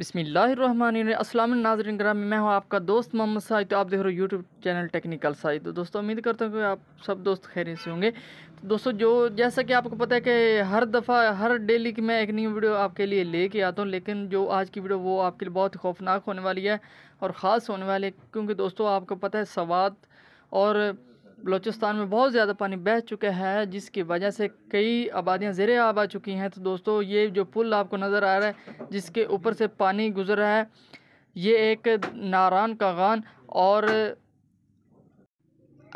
बिसमीम नाजरन ग्राम मैं हूँ आपका दोस्त मोहम्मद साहिद तो आप देख रहे हो यूट्यूब चैनल टेक्निकल साहिद तो दोस्तों उम्मीद करता हूँ कि आप सब दोस्त खैर से होंगे तो दोस्तों जो जैसा कि आपको पता है कि हर दफ़ा हर डेली की मैं एक नई वीडियो आपके लिए लेके आता हूँ लेकिन जो आज की वीडियो वो आपके लिए बहुत खौफनाक होने वाली है और ख़ास होने वाली है क्योंकि दोस्तों आपको पता है सवाद और बलोचिस्तान में बहुत ज़्यादा पानी बह चुका है जिसकी वजह से कई आबादियाँ ज़ेर आब आ चुकी हैं तो दोस्तों ये जो पुल आपको नज़र आ रहा है जिसके ऊपर से पानी गुजर रहा है ये एक नारान कागान और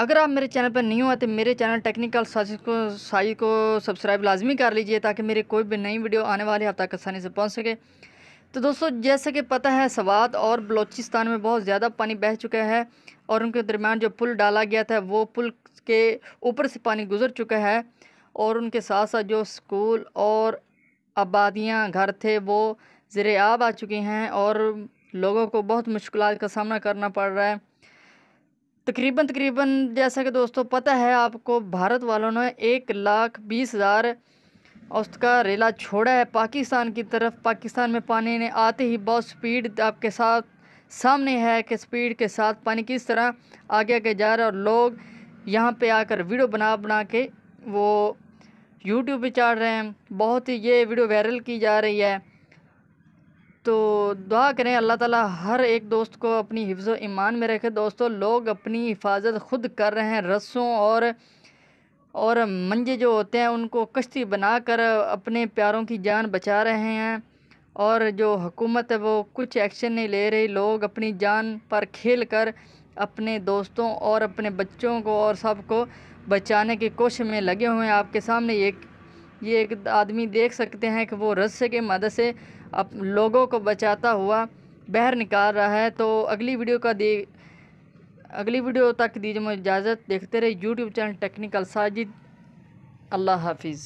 अगर आप मेरे चैनल पर नहीं हुआ तो मेरे चैनल टेक्निकल साजिश को साई को सब्सक्राइब लाजमी कर लीजिए ताकि मेरी कोई भी नई वीडियो आने वाली आप तक आसानी से पहुँच सके तो दोस्तों जैसे कि पता है सवात और बलोचिस्तान में बहुत ज़्यादा पानी बह चुका है और उनके दरमियान जो पुल डाला गया था वो पुल के ऊपर से पानी गुजर चुका है और उनके साथ साथ जो स्कूल और आबादियाँ घर थे वो ज़र आब आ चुके हैं और लोगों को बहुत मुश्किल का सामना करना पड़ रहा है तकरीबन तकरीबन जैसा कि दोस्तों पता है आपको भारत वालों ने एक लाख बीस हज़ार और उसका रेला छोड़ा है पाकिस्तान की तरफ पाकिस्तान में पानी ने आते ही बहुत स्पीड आपके साथ सामने है कि स्पीड के साथ पानी किस तरह आगे आगे जा रहा है और लोग यहाँ पे आकर वीडियो बना बना के वो यूट्यूब पे चाड़ रहे हैं बहुत ही ये वीडियो वायरल की जा रही है तो दुआ करें अल्लाह ताला हर एक दोस्त को अपनी हिफ्ज़ ईमान में रखे दोस्तों लोग अपनी हिफाजत खुद कर रहे हैं रस्सों और और मंजे जो होते हैं उनको कश्ती बनाकर अपने प्यारों की जान बचा रहे हैं और जो हुकूमत है वो कुछ एक्शन नहीं ले रही लोग अपनी जान पर खेल कर अपने दोस्तों और अपने बच्चों को और सबको बचाने की कोशिश में लगे हुए हैं आपके सामने एक ये एक आदमी देख सकते हैं कि वो रस्से के मदद से अप लोगों को बचाता हुआ बाहर निकाल रहा है तो अगली वीडियो का दे अगली वीडियो तक दीजिए मुझे इजाज़त देखते रहे यूट्यूब चैनल टेक्निकल साजिद अल्लाह हाफिज़